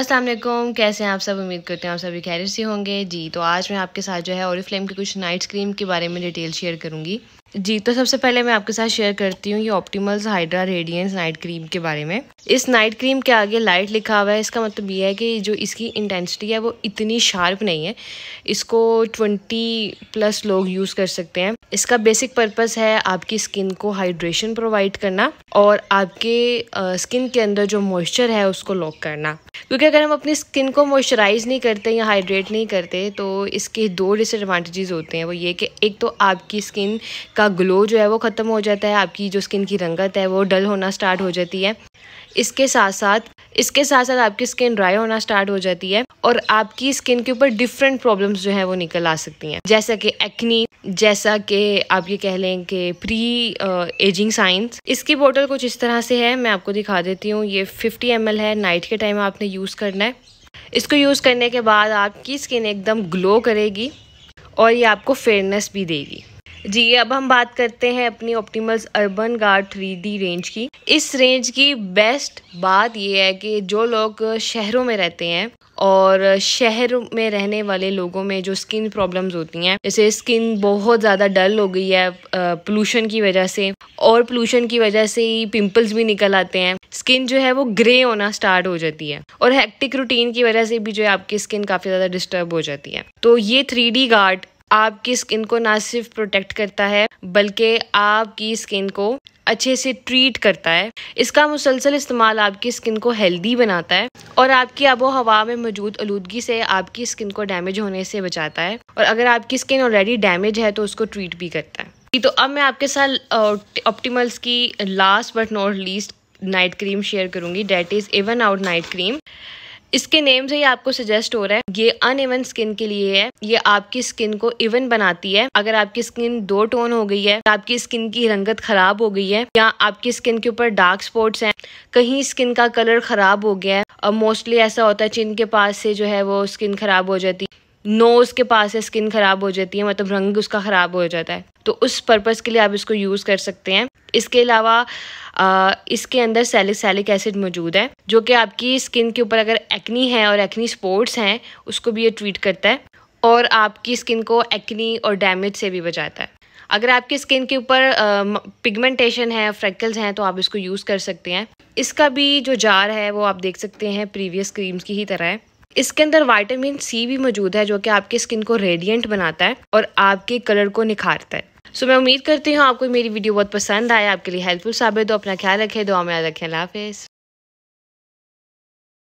अस्सलाम वालेकुम कैसे हैं आप सब उम्मीद करते हैं आप सभी खैरियत से होंगे जी तो आज मैं आपके साथ जो है ओरिफ्लेम के कुछ नाइट क्रीम के बारे में डिटेल शेयर करूँगी जी तो सबसे पहले मैं आपके साथ शेयर करती हूँ ये Optimals hydra radiance night cream के बारे में इस नाइट क्रीम के आगे लाइट लिखा हुआ है इसका मतलब ये है कि जो इसकी इंटेंसिटी है वो इतनी शार्प नहीं है इसको ट्वेंटी प्लस लोग यूज़ कर सकते हैं इसका बेसिक पर्पस है आपकी स्किन को हाइड्रेशन प्रोवाइड करना और आपके स्किन के अंदर जो मॉइस्चर है उसको लॉक करना क्योंकि अगर हम अपनी स्किन को मॉइस्चराइज नहीं करते या हाइड्रेट नहीं करते तो इसके दो डिसएडवांटेजेस होते हैं वो ये कि एक तो आपकी स्किन का ग्लो जो है वो ख़त्म हो जाता है आपकी जो स्किन की रंगत है वो डल होना स्टार्ट हो जाती है इसके साथ साथ इसके साथ साथ आपकी स्किन ड्राई होना स्टार्ट हो जाती है और आपकी स्किन के ऊपर डिफरेंट प्रॉब्लम्स जो है वो निकल आ सकती हैं जैसा कि एक्नी जैसा कि आप ये कह लें कि प्री एजिंग साइंस इसकी बोतल कुछ इस तरह से है मैं आपको दिखा देती हूँ ये 50 एम है नाइट के टाइम आपने यूज़ करना है इसको यूज़ करने के बाद आपकी स्किन एकदम ग्लो करेगी और ये आपको फेयरनेस भी देगी जी अब हम बात करते हैं अपनी Optimals urban guard three range की इस रेंज की बेस्ट बात यह है कि जो लोग शहरों में रहते हैं और शहर में रहने वाले लोगों में जो स्किन प्रॉब्लम्स होती हैं जैसे स्किन बहुत ज़्यादा डल हो गई है पोलूशन की वजह से और पोलूशन की वजह से ही पिंपल्स भी निकल आते हैं स्किन जो है वो ग्रे होना स्टार्ट हो जाती है और हेक्टिक रूटीन की वजह से भी जो है आपकी स्किन काफ़ी ज़्यादा डिस्टर्ब हो जाती है तो ये थ्री गार्ड आपकी स्किन को ना सिर्फ प्रोटेक्ट करता है बल्कि आपकी स्किन को अच्छे से ट्रीट करता है इसका मुसलसल इस्तेमाल आपकी स्किन को हेल्दी बनाता है और आपकी आबो हवा में मौजूद आलूदगी से आपकी स्किन को डैमेज होने से बचाता है और अगर आपकी स्किन ऑलरेडी डैमेज है तो उसको ट्रीट भी करता है तो अब मैं आपके साथ ऑप्टिमल्स की last but not least night cream share करूँगी that is even out night cream इसके नेम से ही आपको सजेस्ट हो रहा है ये अनइवन स्किन के लिए है ये आपकी स्किन को इवन बनाती है अगर आपकी स्किन दो टोन हो गई है आपकी स्किन की रंगत खराब हो गई है या आपकी स्किन के ऊपर डार्क स्पॉट्स हैं कहीं स्किन का कलर खराब हो गया है और मोस्टली ऐसा होता है चिन के पास से जो है वो स्किन खराब हो जाती है नोज़ के पास से स्किन ख़राब हो जाती है मतलब रंग उसका ख़राब हो जाता है तो उस पर्पज़ के लिए आप इसको यूज़ कर सकते हैं इसके अलावा इसके अंदर सैलिक सैलिक एसिड मौजूद है जो कि आपकी स्किन के ऊपर अगर एक्नी है और एक्नी स्पोर्ट्स हैं उसको भी ये ट्रीट करता है और आपकी स्किन को एक्नी और डैमेज से भी बचाता है अगर आपकी स्किन के ऊपर पिगमेंटेशन है फ्रैकल्स हैं तो आप इसको यूज़ कर सकते हैं इसका भी जो जार है वो आप देख सकते हैं प्रीवियस क्रीम्स की ही तरह है इसके अंदर वाइटामिन सी भी मौजूद है जो कि आपकी स्किन को रेडियंट बनाता है और आपके कलर को निखारता है सो so, मैं उम्मीद करती हूँ आपको मेरी वीडियो बहुत पसंद आए आपके लिए हेल्पफुल साबित हो अपना ख्याल रखें दुआ में याद रखें